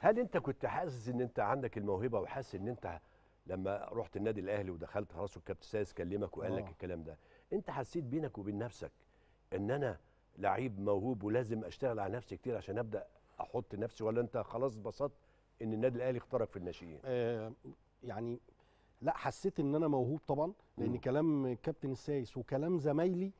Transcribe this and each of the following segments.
هل انت كنت حاسس ان انت عندك الموهبه وحاسس ان انت لما رحت النادي الاهلي ودخلت خلاص والكابتن سايس كلمك وقال لك آه. الكلام ده انت حسيت بينك وبين نفسك ان انا لعيب موهوب ولازم اشتغل على نفسي كتير عشان ابدا احط نفسي ولا انت خلاص بسط ان النادي الاهلي اختارك في الناشئين آه يعني لا حسيت ان انا موهوب طبعا لان م. كلام الكابتن السايس وكلام زمايلي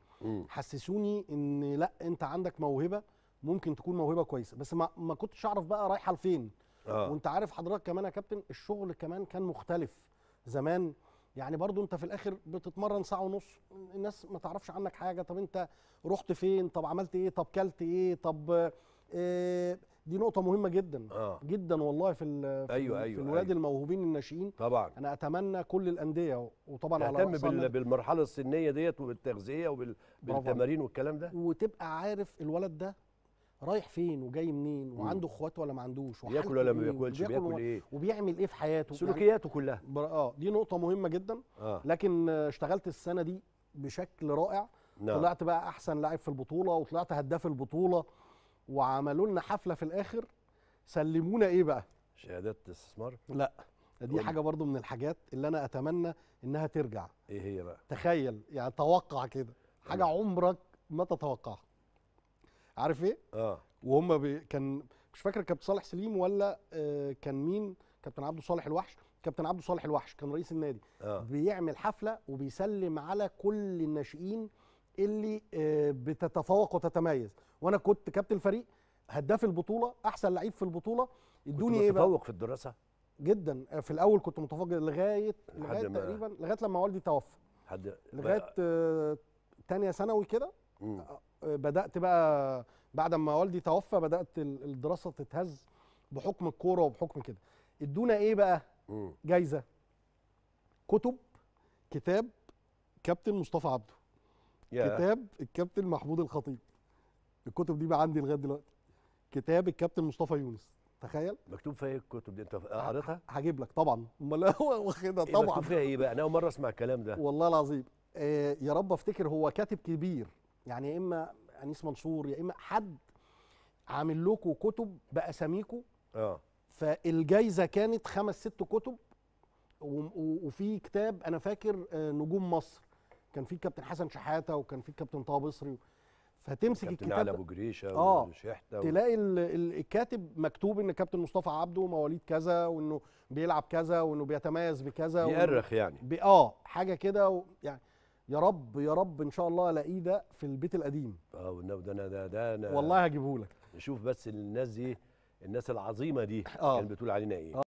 حسسوني ان لا انت عندك موهبه ممكن تكون موهبه كويسه بس ما, ما كنتش اعرف بقى رايحه لفين آه. وانت عارف حضرتك كمان يا كابتن الشغل كمان كان مختلف زمان يعني برضو انت في الاخر بتتمرن ساعه ونص الناس ما تعرفش عنك حاجه طب انت رحت فين طب عملت ايه طب كلت ايه طب إيه دي نقطة مهمة جدا آه. جدا والله في ال في, أيوة أيوة في الولاد أيوة. الموهوبين الناشئين طبعا أنا أتمنى كل الأندية وطبعا على تهتم بالمرحلة السنية ديت وبالتغذية وبالتمارين والكلام ده وتبقى عارف الولد ده رايح فين وجاي منين وعنده اخوات ولا ما عندوش بياكل ولا ما بياكلش بياكل, بياكل ايه وبيعمل ايه في حياته سلوكياته يعني كلها اه دي نقطه مهمه جدا آه. لكن اشتغلت السنه دي بشكل رائع نعم. طلعت بقى احسن لاعب في البطوله وطلعت هداف البطوله وعملوا لنا حفله في الاخر سلمونا ايه بقى شهادات استثمار لا دي حاجه برضو من الحاجات اللي انا اتمنى انها ترجع ايه هي بقى تخيل يعني توقع كده حاجه آه. عمرك ما تتوقعها عارف ايه؟ اه وهم بي كان مش فاكر كابتن صالح سليم ولا آه كان مين كابتن عبده صالح الوحش كابتن عبده صالح الوحش كان رئيس النادي آه. بيعمل حفله وبيسلم على كل الناشئين اللي آه بتتفوق وتتميز وانا كنت كابتن الفريق هداف البطوله احسن لعيب في البطوله ادوني ايه بقى متفوق في الدراسه جدا آه، في الاول كنت متفوق لغايه لغايه تقريبا لغايه لما والدي توفى لغايه لغايه آه تانية ثانوي كده بدات بقى بعد ما والدي توفى بدات الدراسه تتهز بحكم الكوره وبحكم كده ادونا ايه بقى جايزه كتب كتاب كابتن مصطفى عبده yeah. كتاب الكابتن محمود الخطيب الكتب دي بقى عندي لغايه دلوقتي كتاب الكابتن مصطفى يونس تخيل مكتوب فيها ايه الكتب دي انت قريتها هجيب لك طبعا امال هو واخدها إيه طبعا مكتوب فيها ايه بقى انا اول مره اسمع الكلام ده والله العظيم آه يا رب افتكر هو كاتب كبير يعني يا اما انيس منصور يا اما حد عامل لكم كتب باساميكم اه فالجايزه كانت خمس ست كتب وفي كتاب انا فاكر آه، نجوم مصر كان في كابتن حسن شحاته وكان في كابتن طه بصري فتمسك الكتاب كابتن ابو جريشه آه وشحته تلاقي الكاتب مكتوب ان كابتن مصطفى عبده مواليد كذا وانه بيلعب كذا وانه بيتميز بكذا بيأرخ يعني اه حاجه كده يعني يا رب يا رب ان شاء الله الاقيه ده في البيت القديم اه ده ده, ده أنا والله هجيبه لك نشوف بس الناس دي الناس العظيمه دي آه. كانت بتقول علينا ايه آه.